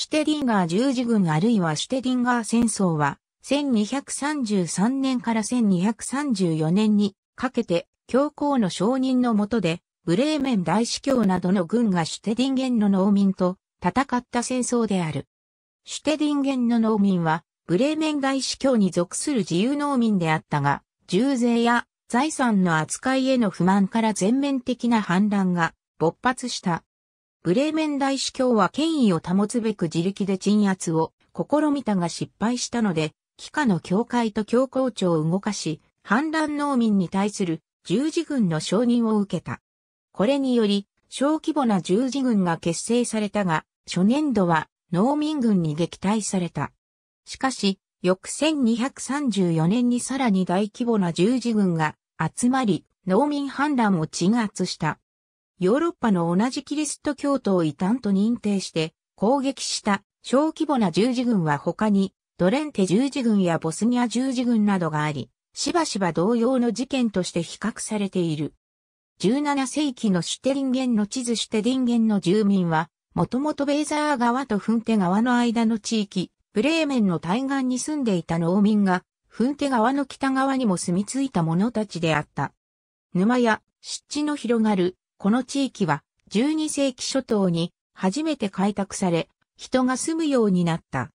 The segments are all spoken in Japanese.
シュテディンガー十字軍あるいはシュテディンガー戦争は、1233年から1234年にかけて、教皇の承認のもとで、ブレーメン大司教などの軍がシュテディンゲンの農民と戦った戦争である。シュテディンゲンの農民は、ブレーメン大司教に属する自由農民であったが、重税や財産の扱いへの不満から全面的な反乱が勃発した。ブレーメン大司教は権威を保つべく自力で鎮圧を試みたが失敗したので、帰化の教会と教皇庁を動かし、反乱農民に対する十字軍の承認を受けた。これにより、小規模な十字軍が結成されたが、初年度は農民軍に撃退された。しかし、翌1234年にさらに大規模な十字軍が集まり、農民反乱を鎮圧した。ヨーロッパの同じキリスト教徒を異端と認定して攻撃した小規模な十字軍は他にドレンテ十字軍やボスニア十字軍などがあり、しばしば同様の事件として比較されている。17世紀のシュテリンゲンの地図シュテリンゲンの住民は、もともとベーザー川とフンテ川の間の地域、ブレーメンの対岸に住んでいた農民が、フンテ川の北側にも住み着いた者たちであった。沼や湿地の広がるこの地域は12世紀初頭に初めて開拓され、人が住むようになった。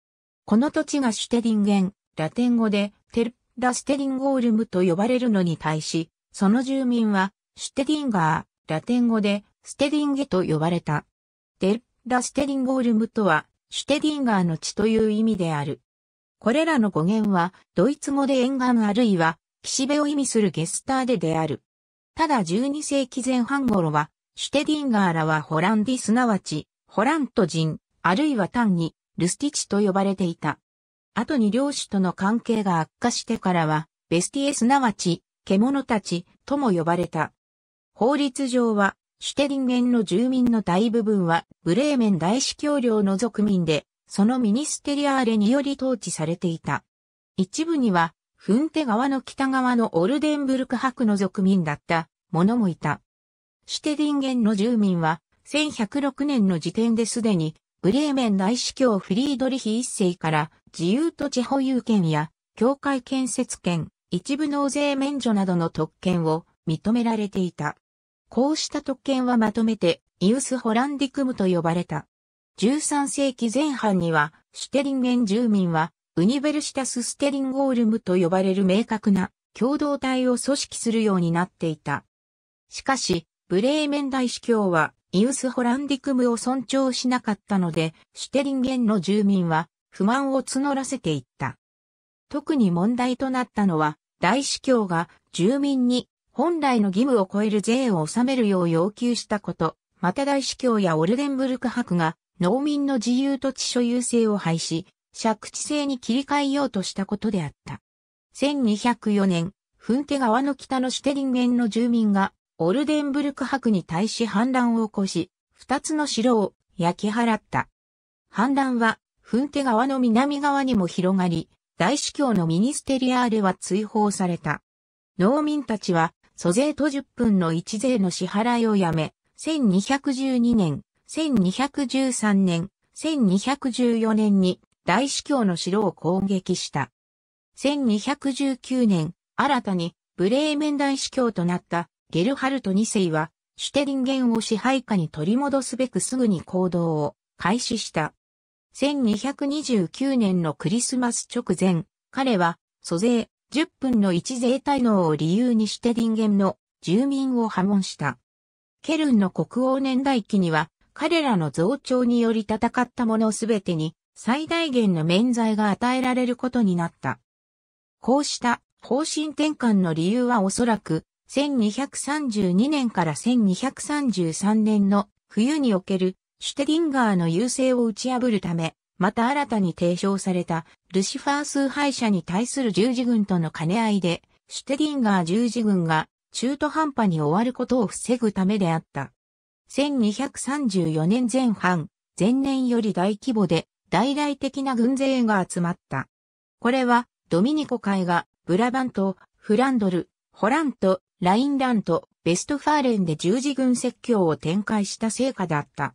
この土地がシュテディンゲン、ラテン語でテル・ラステリンゴールムと呼ばれるのに対し、その住民はシュテディンガー、ラテン語でステディンゲと呼ばれた。テル・ラステリンゴールムとは、シュテディンガーの地という意味である。これらの語源は、ドイツ語で沿岸あるいは、岸辺を意味するゲスターデである。ただ12世紀前半頃は、シュテディンガーらはホランディすなわち、ホラント人、あるいは単に、ルスティチと呼ばれていた。後に領主との関係が悪化してからは、ベスティエすなわち、獣たち、とも呼ばれた。法律上は、シュテディンゲンの住民の大部分は、ブレーメン大司教領の族民で、そのミニステリアーレにより統治されていた。一部には、フンテ川の北側のオルデンブルク伯の族民だった、者もいた。シュテディンゲンの住民は、1106年の時点ですでに、ブレーメン大司教フリードリヒ一世から自由土地保有権や教会建設権、一部納税免除などの特権を認められていた。こうした特権はまとめてイウス・ホランディクムと呼ばれた。13世紀前半にはシュテリンゲン住民はウニベルシタス・ステリンゴールムと呼ばれる明確な共同体を組織するようになっていた。しかし、ブレーメン大司教はイウスホランディクムを尊重しなかったので、シュテリンゲンの住民は不満を募らせていった。特に問題となったのは、大司教が住民に本来の義務を超える税を納めるよう要求したこと、また大司教やオルデンブルク博が農民の自由土地所有制を廃止、借地制に切り替えようとしたことであった。1204年、フンテ川の北のシュテリンゲンの住民がオルデンブルク博に対し反乱を起こし、二つの城を焼き払った。反乱は、フンテ川の南側にも広がり、大司教のミニステリアーレは追放された。農民たちは、租税と10分の一税の支払いをやめ、1212年、1213年、1214年に大司教の城を攻撃した。1219年、新たにブレーメン大司教となったゲルハルト2世は、シュテリンゲンを支配下に取り戻すべくすぐに行動を開始した。1229年のクリスマス直前、彼は、租税10分の1税滞納を理由にシュテリンゲンの住民を破門した。ケルンの国王年代記には、彼らの増長により戦った者すべてに最大限の免罪が与えられることになった。こうした方針転換の理由はおそらく1232年から1233年の冬におけるシュテディンガーの優勢を打ち破るため、また新たに提唱されたルシファー崇拝者に対する十字軍との兼ね合いで、シュテディンガー十字軍が中途半端に終わることを防ぐためであった。1234年前半、前年より大規模で大々的な軍勢が集まった。これはドミニコ会がブラバント、フランドル、ホラント、ラインラント、ベストファーレンで十字軍説教を展開した成果だった。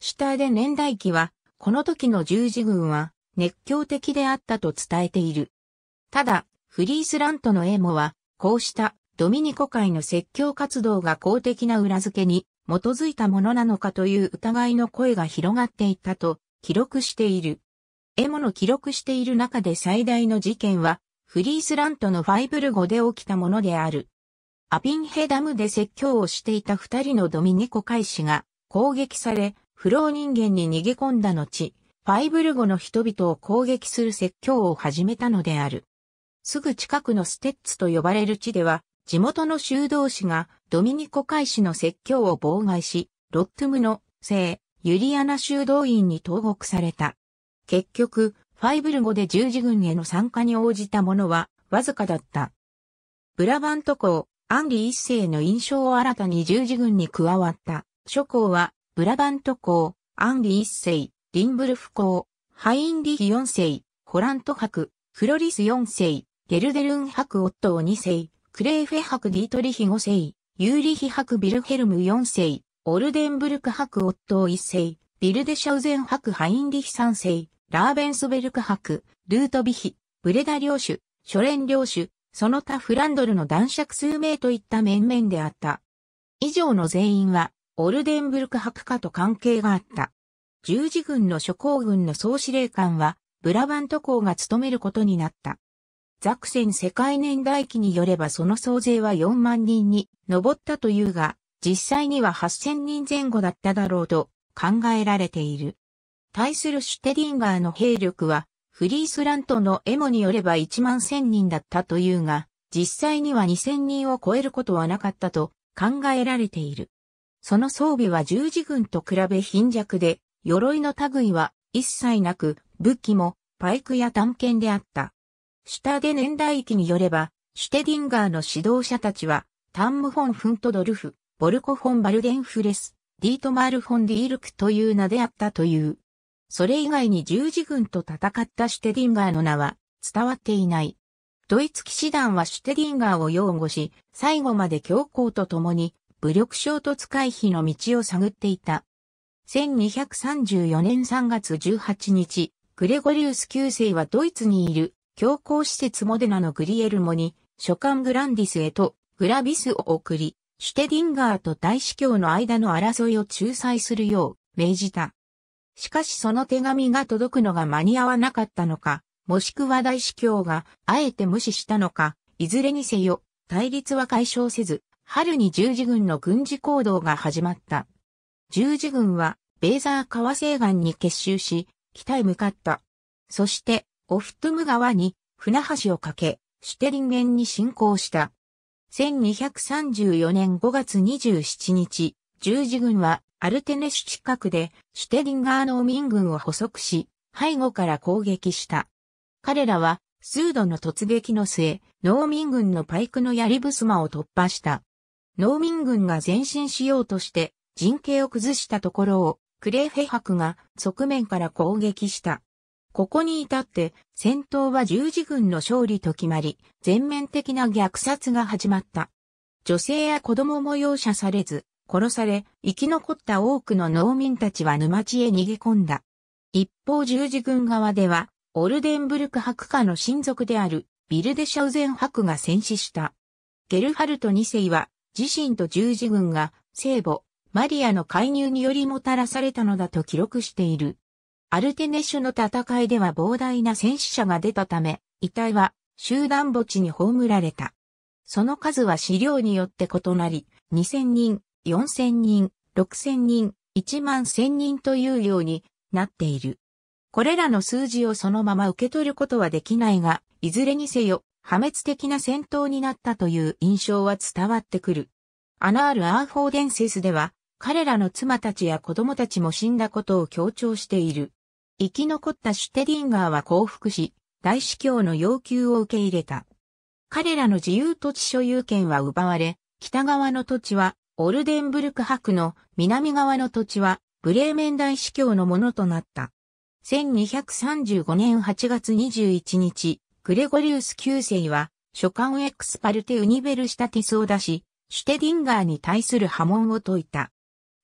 シュターデ年代記は、この時の十字軍は熱狂的であったと伝えている。ただ、フリースラントのエモは、こうしたドミニコ会の説教活動が公的な裏付けに基づいたものなのかという疑いの声が広がっていったと記録している。エモの記録している中で最大の事件は、フリースラントのファイブル語で起きたものである。アピンヘダムで説教をしていた二人のドミニコ海士が攻撃され、不老人間に逃げ込んだ後、ファイブル語の人々を攻撃する説教を始めたのである。すぐ近くのステッツと呼ばれる地では、地元の修道士がドミニコ海士の説教を妨害し、ロットムの聖ユリアナ修道院に投獄された。結局、ファイブル語で十字軍への参加に応じた者はわずかだった。ブラバント校、アンリ一世の印象を新たに十字軍に加わった。諸侯は、ブラバント公、アンリ一世、リンブルフ公、ハインリヒ四世、ホラント伯、クロリス四世、ゲルデルン伯オットー二世、クレーフェ伯ディートリヒ五世、ユーリヒ伯ビルヘルム四世、オルデンブルク伯オットー一世、ビルデシャウゼン伯ハインリヒ三世、ラーベンスベルク伯、ルートビヒ、ブレダ領主、ショレン領主、その他フランドルの男爵数名といった面々であった。以上の全員は、オルデンブルク博家と関係があった。十字軍の諸侯軍の総司令官は、ブラバント公が務めることになった。ザクセン世界年代記によればその総勢は4万人に上ったというが、実際には8000人前後だっただろうと考えられている。対するシュテディンガーの兵力はフリースラントのエモによれば1万1000人だったというが、実際には2000人を超えることはなかったと考えられている。その装備は十字軍と比べ貧弱で、鎧の類は一切なく、武器もパイクや短剣であった。下で年代記によれば、シュテディンガーの指導者たちは、タンムフォン・フントドルフ、ボルコ・フォン・バルデンフレス、ディートマール・フォン・ディールクという名であったという。それ以外に十字軍と戦ったシュテディンガーの名は伝わっていない。ドイツ騎士団はシュテディンガーを擁護し、最後まで教皇と共に武力衝突回避の道を探っていた。1234年3月18日、グレゴリウス九世はドイツにいる教皇施設モデナのグリエルモに、書簡グランディスへとグラビスを送り、シュテディンガーと大司教の間の争いを仲裁するよう命じた。しかしその手紙が届くのが間に合わなかったのか、もしくは大司教があえて無視したのか、いずれにせよ、対立は解消せず、春に十字軍の軍事行動が始まった。十字軍は、ベーザー川西岸に結集し、北へ向かった。そして、オフトゥム川に船橋を架け、シュテリンゲンに侵攻した。1234年5月27日、十字軍はアルテネ市近くでシュテディンガー農民軍を捕捉し、背後から攻撃した。彼らは数度の突撃の末、農民軍のパイクの槍ぶすまを突破した。農民軍が前進しようとして陣形を崩したところをクレーフェ伯が側面から攻撃した。ここに至って戦闘は十字軍の勝利と決まり、全面的な虐殺が始まった。女性や子供も容赦されず、殺され、生き残った多くの農民たちは沼地へ逃げ込んだ。一方十字軍側では、オルデンブルク博家の親族であるビルデシャウゼン博が戦死した。ゲルハルト2世は自身と十字軍が聖母、マリアの介入によりもたらされたのだと記録している。アルテネシュの戦いでは膨大な戦死者が出たため、遺体は集団墓地に葬られた。その数は資料によって異なり、2000人、4000人、6000人、1万1000人というようになっている。これらの数字をそのまま受け取ることはできないが、いずれにせよ、破滅的な戦闘になったという印象は伝わってくる。アナール・アーフォーデンセスでは、彼らの妻たちや子供たちも死んだことを強調している。生き残ったシュテディンガーは降伏し、大司教の要求を受け入れた。彼らの自由土地所有権は奪われ、北側の土地はオルデンブルク博の南側の土地はブレーメン大司教のものとなった。1235年8月21日、グレゴリウス9世は、書簡エクスパルテ・ウニベルシタティスを出し、シュテディンガーに対する波紋を解いた。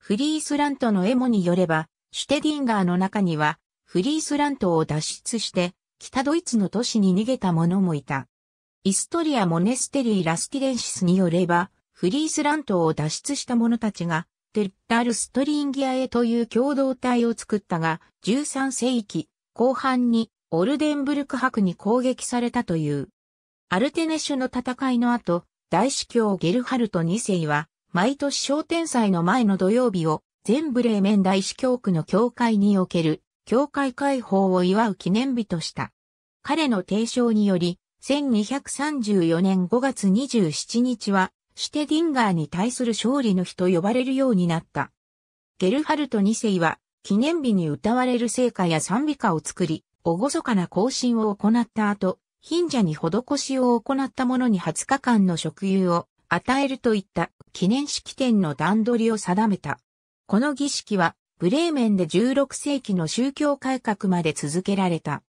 フリースラントのエモによれば、シュテディンガーの中には、フリースラントを脱出して、北ドイツの都市に逃げた者もいた。イストリア・モネステリー・ラスティレンシスによれば、フリースラントを脱出した者たちが、テッタルストリンギアへという共同体を作ったが、13世紀後半にオルデンブルク博に攻撃されたという。アルテネシュの戦いの後、大司教ゲルハルト2世は、毎年商店祭の前の土曜日を、全ブレーメン大司教区の教会における、教会解放を祝う記念日とした。彼の提唱により、1234年5月27日は、してディンガーに対する勝利の日と呼ばれるようになった。ゲルハルト2世は、記念日に歌われる聖歌や賛美歌を作り、厳かな行進を行った後、貧者に施しを行った者に20日間の食油を与えるといった記念式典の段取りを定めた。この儀式は、ブレーメンで16世紀の宗教改革まで続けられた。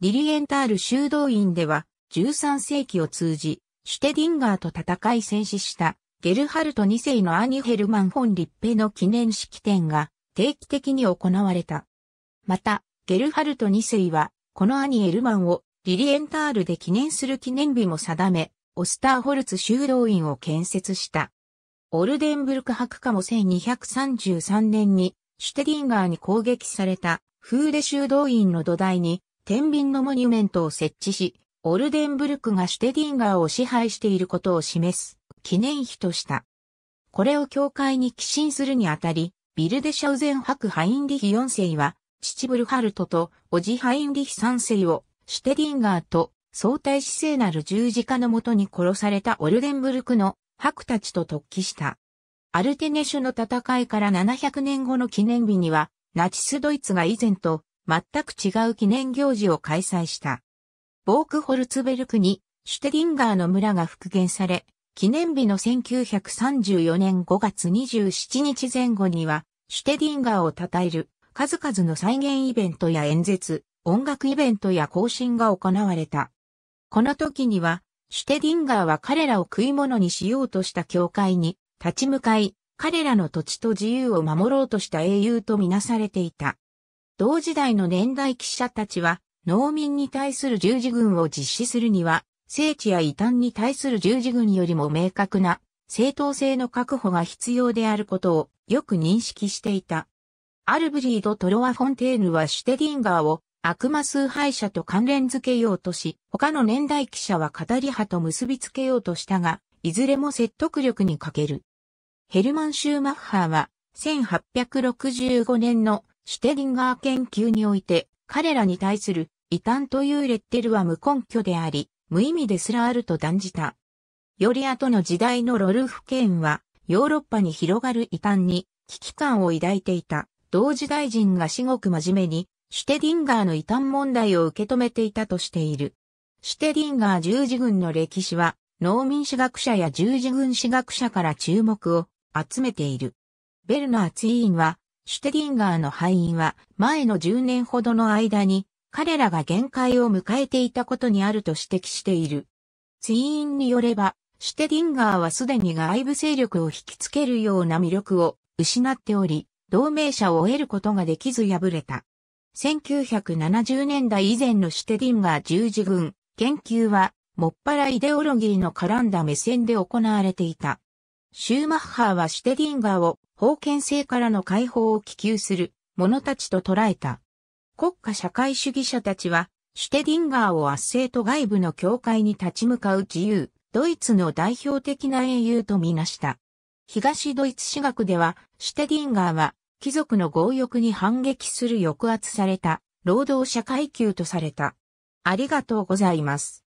リリエンタール修道院では、13世紀を通じ、シュテディンガーと戦い戦死したゲルハルト2世の兄ヘルマン・フォン・リッペの記念式典が定期的に行われた。また、ゲルハルト2世は、この兄ヘルマンをリリエンタールで記念する記念日も定め、オスターホルツ修道院を建設した。オルデンブルク博家も1233年にシュテディンガーに攻撃されたフーデ修道院の土台に天秤のモニュメントを設置し、オルデンブルクがシュテディンガーを支配していることを示す記念碑とした。これを教会に寄進するにあたり、ビルデシャウゼンハクハインリヒ4世は、父ブルハルトとオジハインリヒ3世をシュテディンガーと相対姿勢なる十字架のもとに殺されたオルデンブルクのハクたちと突起した。アルテネシュの戦いから700年後の記念日には、ナチスドイツが以前と全く違う記念行事を開催した。ボークホルツベルクに、シュテディンガーの村が復元され、記念日の1934年5月27日前後には、シュテディンガーを称える数々の再現イベントや演説、音楽イベントや行進が行われた。この時には、シュテディンガーは彼らを食い物にしようとした教会に立ち向かい、彼らの土地と自由を守ろうとした英雄とみなされていた。同時代の年代記者たちは、農民に対する十字軍を実施するには、聖地や異端に対する十字軍よりも明確な正当性の確保が必要であることをよく認識していた。アルブリード・トロワ・フォンテーヌはシュテディンガーを悪魔崇拝者と関連づけようとし、他の年代記者は語り派と結びつけようとしたが、いずれも説得力に欠ける。ヘルマン・シューマッハーは、1865年のシュテディンガー研究において、彼らに対する異端というレッテルは無根拠であり、無意味ですらあると断じた。より後の時代のロルフ・ケーンは、ヨーロッパに広がる異端に危機感を抱いていた。同時代人が至極真面目に、シュテディンガーの異端問題を受け止めていたとしている。シュテディンガー十字軍の歴史は、農民史学者や十字軍史学者から注目を集めている。ベルナーツ委員は、シュテディンガーの敗因は前の10年ほどの間に彼らが限界を迎えていたことにあると指摘している。ツイーンによれば、シュテディンガーはすでに外部勢力を引きつけるような魅力を失っており、同盟者を得ることができず敗れた。1970年代以前のシュテディンガー十字軍研究は、もっぱらイデオロギーの絡んだ目線で行われていた。シューマッハーはシュテディンガーを封建制からの解放を希求する者たちと捉えた。国家社会主義者たちは、シュテディンガーを圧政と外部の境界に立ち向かう自由、ドイツの代表的な英雄とみなした。東ドイツ史学では、シュテディンガーは、貴族の強欲に反撃する抑圧された、労働者階級とされた。ありがとうございます。